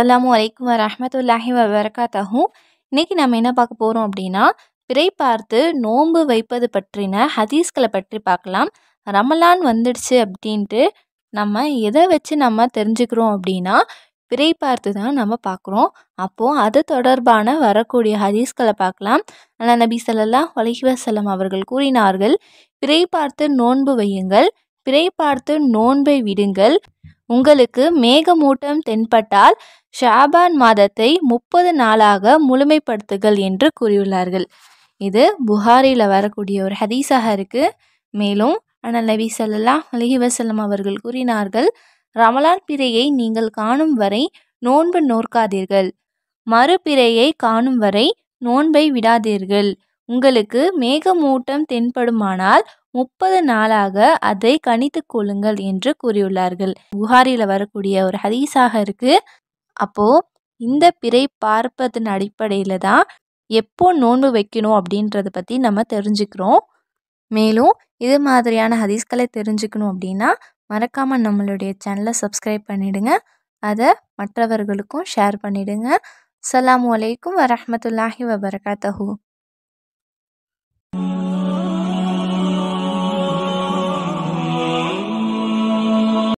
அஸ்லாம் வலைக்கம் வரமத்துல்லாஹி வபரகாத்தாகும் இன்றைக்கி நம்ம என்ன பார்க்க போகிறோம் அப்படின்னா பிறை பார்த்து நோன்பு வைப்பது பற்றின ஹதீஸ்களை பற்றி பார்க்கலாம் ரமலான் வந்துடுச்சு அப்படின்ட்டு நம்ம எதை வச்சு நம்ம தெரிஞ்சுக்கிறோம் அப்படின்னா பிறை பார்த்து தான் நம்ம பார்க்குறோம் அப்போது அது தொடர்பான வரக்கூடிய ஹதீஸ்களை பார்க்கலாம் அல்லா நபி சல்லா ஒலஹி வசலம் அவர்கள் கூறினார்கள் பிறை பார்த்து நோன்பு வையுங்கள் பிறை பார்த்து நோன்பை விடுங்கள் உங்களுக்கு மேகமூட்டம் தென்பட்டால் ஷாபான் மாதத்தை முப்பது நாளாக முழுமைப்படுத்துகள் என்று கூறியுள்ளார்கள் இது புகாரில வரக்கூடிய ஒரு ஹதீஸாக இருக்கு மேலும் அண்ணல் நபி சல்லா அலஹி வசல்லம் அவர்கள் கூறினார்கள் ரமலான் பிறையை நீங்கள் காணும் வரை நோன்பு நோற்காதீர்கள் மறுபிறையை காணும் வரை நோன்பை விடாதீர்கள் உங்களுக்கு மேகமூட்டம் தென்படுமானால் முப்பது நாளாக அதை கணித்து கொள்ளுங்கள் என்று கூறியுள்ளார்கள் புகாரில வரக்கூடிய ஒரு ஹதீஸாக இருக்கு அப்போ இந்த பிறை பார்ப்பதன் அடிப்படையில் தான் எப்போ நோன்பு வைக்கணும் அப்படின்றத பற்றி நம்ம தெரிஞ்சுக்கிறோம் மேலும் இது மாதிரியான ஹதீஸ்களை தெரிஞ்சுக்கணும் அப்படின்னா மறக்காமல் நம்மளுடைய சேனலை சப்ஸ்கிரைப் பண்ணிவிடுங்க அதை மற்றவர்களுக்கும் ஷேர் பண்ணிவிடுங்க அலாம் வலைக்கம் வரமத்துல்லாஹி வபர்காத்தஹூ